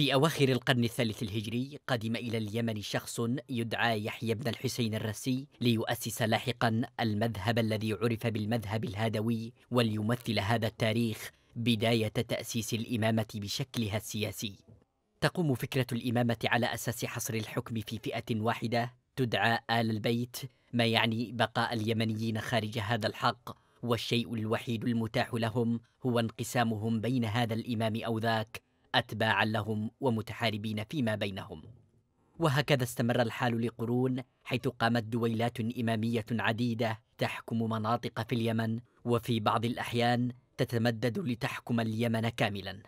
في أواخر القرن الثالث الهجري قدم إلى اليمن شخص يدعى يحيى بن الحسين الرسي ليؤسس لاحقا المذهب الذي عرف بالمذهب الهادوي وليمثل هذا التاريخ بداية تأسيس الإمامة بشكلها السياسي تقوم فكرة الإمامة على أساس حصر الحكم في فئة واحدة تدعى آل البيت ما يعني بقاء اليمنيين خارج هذا الحق والشيء الوحيد المتاح لهم هو انقسامهم بين هذا الإمام أو ذاك أتباعا لهم ومتحاربين فيما بينهم وهكذا استمر الحال لقرون حيث قامت دويلات إمامية عديدة تحكم مناطق في اليمن وفي بعض الأحيان تتمدد لتحكم اليمن كاملا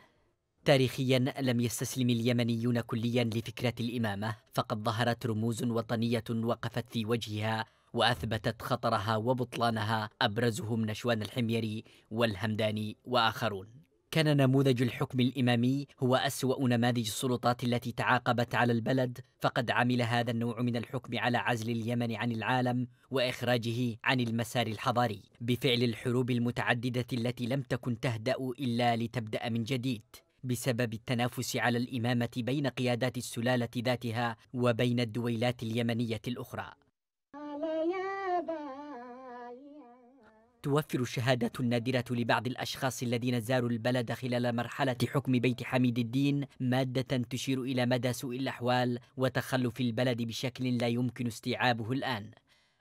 تاريخيا لم يستسلم اليمنيون كليا لفكرة الإمامة فقد ظهرت رموز وطنية وقفت في وجهها وأثبتت خطرها وبطلانها أبرزهم نشوان الحميري والهمداني وآخرون كان نموذج الحكم الامامي هو اسوا نماذج السلطات التي تعاقبت على البلد فقد عمل هذا النوع من الحكم على عزل اليمن عن العالم واخراجه عن المسار الحضاري بفعل الحروب المتعدده التي لم تكن تهدا الا لتبدا من جديد بسبب التنافس على الامامه بين قيادات السلاله ذاتها وبين الدويلات اليمنيه الاخرى توفر الشهادات النادرة لبعض الأشخاص الذين زاروا البلد خلال مرحلة حكم بيت حميد الدين مادة تشير إلى مدى سوء الأحوال وتخلف البلد بشكل لا يمكن استيعابه الآن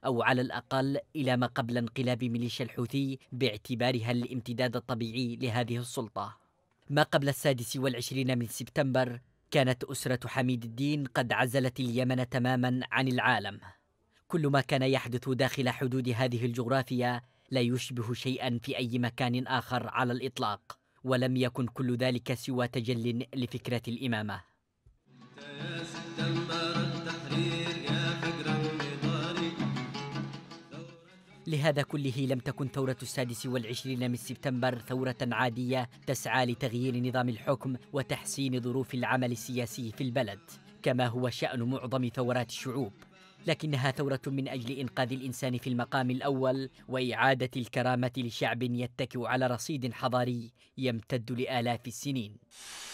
أو على الأقل إلى ما قبل انقلاب ميليشيا الحوثي باعتبارها الامتداد الطبيعي لهذه السلطة ما قبل السادس والعشرين من سبتمبر كانت أسرة حميد الدين قد عزلت اليمن تماما عن العالم كل ما كان يحدث داخل حدود هذه الجغرافيا لا يشبه شيئا في أي مكان آخر على الإطلاق ولم يكن كل ذلك سوى تجل لفكرة الإمامة لهذا كله لم تكن ثورة السادس والعشرين من سبتمبر ثورة عادية تسعى لتغيير نظام الحكم وتحسين ظروف العمل السياسي في البلد كما هو شأن معظم ثورات الشعوب لكنها ثورة من أجل إنقاذ الإنسان في المقام الأول وإعادة الكرامة لشعب يتكئ على رصيد حضاري يمتد لآلاف السنين